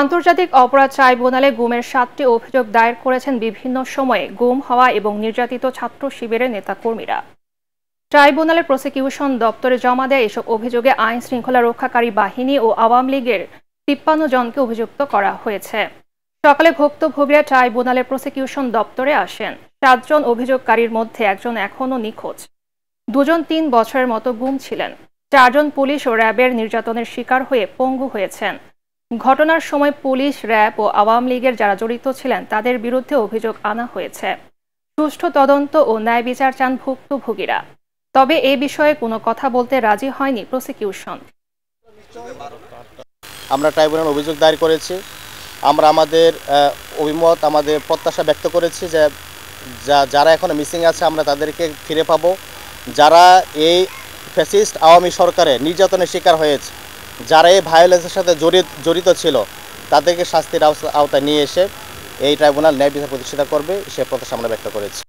আন্তর্জাতিক অপরাধ ট্রাইব্যুনালে গুমের সাতটি অভিযোগ দায়ের করেছেন বিভিন্ন সময়ে গুম হওয়া এবং নির্যাতিত ছাত্র শিবিরের নেতাকর্মীরা ট্রাইব্যুনালের প্রসিকিউশন দপ্তরে জমা দেয় এসব অভিযোগে আইন শৃঙ্খলা রক্ষাকারী বাহিনী ও আওয়ামী লীগের তিপ্পান্ন জনকে অভিযুক্ত করা হয়েছে সকালে ভুক্তভোগীরা ট্রাইব্যুনালের প্রসিকিউশন দপ্তরে আসেন সাতজন অভিযোগকারীর মধ্যে একজন এখনও নিখোঁজ দুজন তিন বছরের মতো গুম ছিলেন চারজন পুলিশ ও র্যাবের নির্যাতনের শিকার হয়ে পঙ্গু হয়েছেন ঘটনার সময় পুলিশ র্যাব ও আওয়ামী লীগের যারা জড়িত ছিলেন তাদের বিরুদ্ধে অভিযোগ আনা হয়েছে সুষ্ঠু তদন্ত ও ন্যায় বিচার চান ভুক্তভোগীরা তবে এ বিষয়ে কোনো কথা বলতে রাজি হয়নি প্রসিকিউশন আমরা ট্রাইব্যুনাল অভিযোগ দায়ের করেছি আমরা আমাদের অভিমত আমাদের প্রত্যাশা ব্যক্ত করেছি যে যারা এখন মিসিং আছে আমরা তাদেরকে ফিরে পাব যারা এই ফ্যাসিস্ট আওয়ামী সরকারে নির্যাতনের শিকার হয়েছে যারা এই ভায়োলেন্সের সাথে জড়িত জড়িত ছিল তাদেরকে শাস্তির আওতায় নিয়ে এসে এই ট্রাইব্যুনাল ন্যায় বিচার প্রতিষ্ঠা করবে সে প্রত্যাশা আমরা ব্যক্ত করেছি